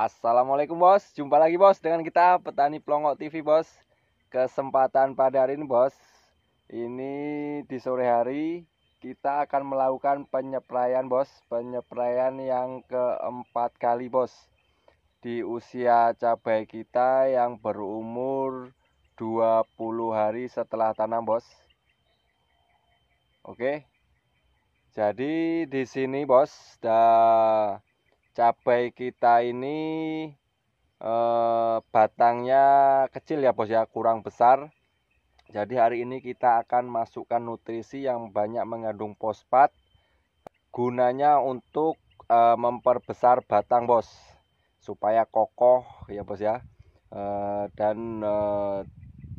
Assalamualaikum bos, jumpa lagi bos dengan kita Petani Plongok TV bos Kesempatan pada hari ini bos Ini di sore hari kita akan melakukan penyepraian bos Penyepraian yang keempat kali bos Di usia cabai kita yang berumur 20 hari setelah tanam bos Oke jadi di sini bos dah cabai kita ini eh, batangnya kecil ya bos ya kurang besar jadi hari ini kita akan masukkan nutrisi yang banyak mengandung fosfat gunanya untuk eh, memperbesar batang bos supaya kokoh ya bos ya eh, dan eh,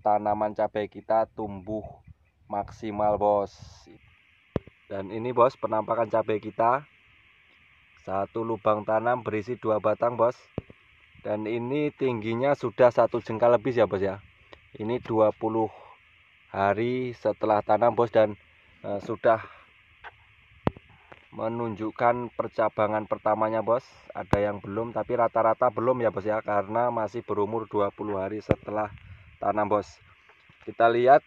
tanaman cabai kita tumbuh maksimal bos dan ini bos penampakan cabai kita satu lubang tanam berisi dua batang, Bos. Dan ini tingginya sudah satu jengkal lebih ya, Bos ya. Ini 20 hari setelah tanam, Bos dan e, sudah menunjukkan percabangan pertamanya, Bos. Ada yang belum tapi rata-rata belum ya, Bos ya, karena masih berumur 20 hari setelah tanam, Bos. Kita lihat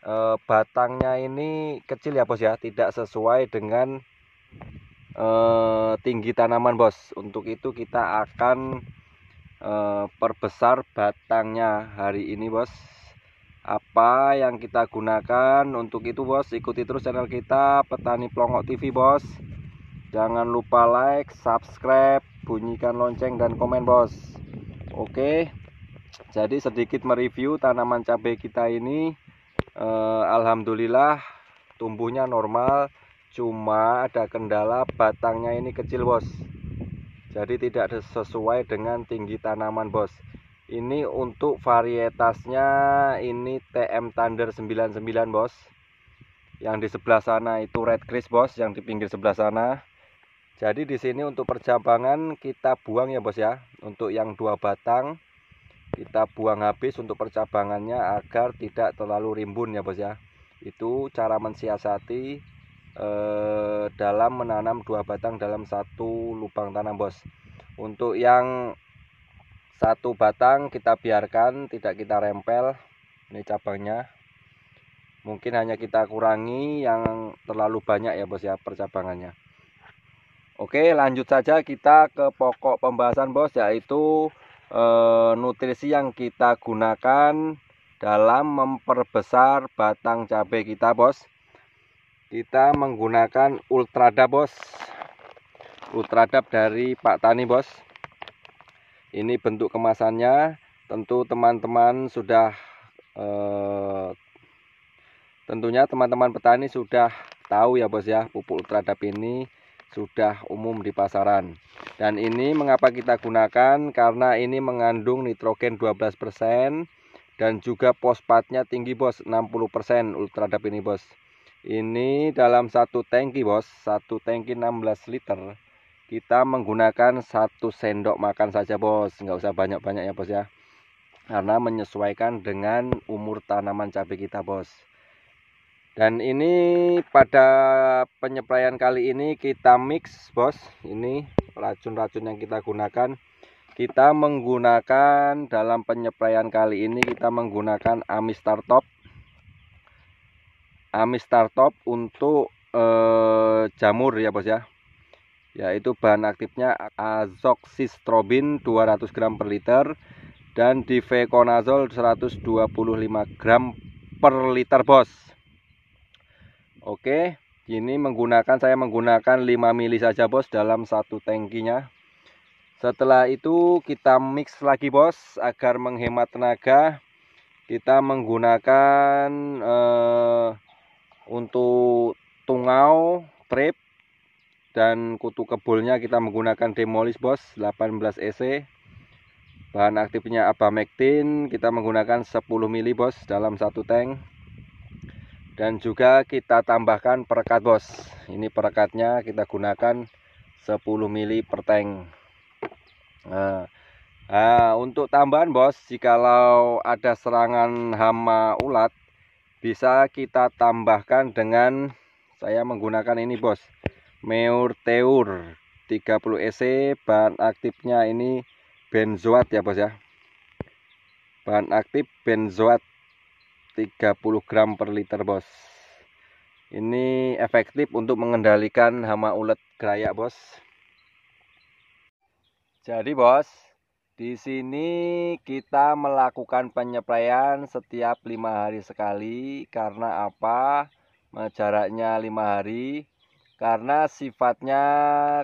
e, batangnya ini kecil ya, Bos ya, tidak sesuai dengan eh, tinggi tanaman bos untuk itu kita akan eh, perbesar batangnya hari ini bos apa yang kita gunakan untuk itu bos ikuti terus channel kita petani plongok TV bos jangan lupa like subscribe bunyikan lonceng dan komen bos oke jadi sedikit mereview tanaman cabai kita ini eh, Alhamdulillah tumbuhnya normal cuma ada kendala batangnya ini kecil bos jadi tidak sesuai dengan tinggi tanaman bos ini untuk varietasnya ini TM Thunder 99 bos yang di sebelah sana itu red Chris bos yang di pinggir sebelah sana jadi di sini untuk percabangan kita buang ya bos ya untuk yang dua batang kita buang habis untuk percabangannya agar tidak terlalu rimbun ya bos ya itu cara mensiasati Eh, dalam menanam dua batang dalam satu lubang tanam bos untuk yang satu batang kita biarkan tidak kita rempel ini cabangnya mungkin hanya kita kurangi yang terlalu banyak ya bos ya percabangannya Oke lanjut saja kita ke pokok pembahasan bos yaitu e, nutrisi yang kita gunakan dalam memperbesar batang cabai kita bos kita menggunakan ultradab bos ultradab dari Pak Tani bos ini bentuk kemasannya tentu teman-teman sudah eh, tentunya teman-teman petani sudah tahu ya bos ya pupuk ultradab ini sudah umum di pasaran dan ini mengapa kita gunakan karena ini mengandung nitrogen 12% dan juga pospatnya tinggi bos 60% ultradab ini bos ini dalam satu tangki bos satu tangki 16 liter kita menggunakan satu sendok makan saja bos nggak usah banyak-banyak ya bos ya karena menyesuaikan dengan umur tanaman cabai kita bos dan ini pada penyepraian kali ini kita mix bos ini racun-racun yang kita gunakan kita menggunakan dalam penyepraian kali ini kita menggunakan Amistar Top amis startup untuk eh, jamur ya bos ya yaitu bahan aktifnya azoxystrobin 200 gram per liter dan difekonazol 125 gram per liter bos oke ini menggunakan saya menggunakan 5 mili saja bos dalam satu tangkinya setelah itu kita mix lagi bos agar menghemat tenaga kita menggunakan eh, untuk tungau, trip, dan kutu kebulnya kita menggunakan demolish bos 18 EC bahan aktifnya abamectin kita menggunakan 10 mili bos dalam satu tank dan juga kita tambahkan perekat bos ini perekatnya kita gunakan 10 mili per tank nah, nah, untuk tambahan bos jikalau ada serangan hama ulat bisa kita tambahkan dengan saya menggunakan ini bos Meurteur 30 EC bahan aktifnya ini benzoat ya bos ya bahan aktif benzoat 30 gram per liter bos ini efektif untuk mengendalikan hama ulat gerayak bos jadi bos di sini kita melakukan penyepraian setiap lima hari sekali karena apa? Jaraknya lima hari karena sifatnya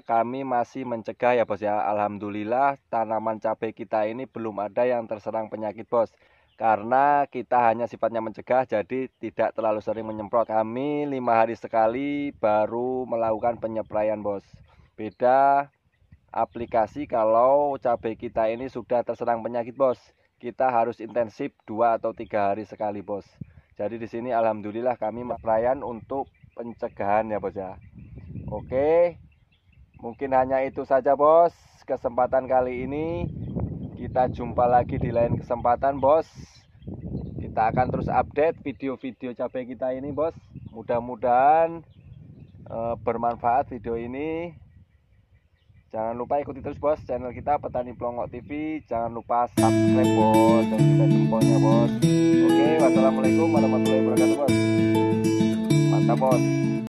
kami masih mencegah ya bos ya. Alhamdulillah tanaman cabai kita ini belum ada yang terserang penyakit bos. Karena kita hanya sifatnya mencegah jadi tidak terlalu sering menyemprot. Kami lima hari sekali baru melakukan penyepraian bos. Beda aplikasi kalau cabai kita ini sudah terserang penyakit bos. Kita harus intensif dua atau tiga hari sekali bos. Jadi di sini alhamdulillah kami merayan untuk pencegahan ya bos ya. Oke, mungkin hanya itu saja bos. Kesempatan kali ini kita jumpa lagi di lain kesempatan bos. Kita akan terus update video-video cabai kita ini bos. Mudah-mudahan e, bermanfaat video ini. Jangan lupa ikuti terus bos channel kita Petani Plongok TV. Jangan lupa subscribe bos dan kita jempolnya bos. Oke, wassalamualaikum warahmatullahi wabarakatuh bos. Mantap bos.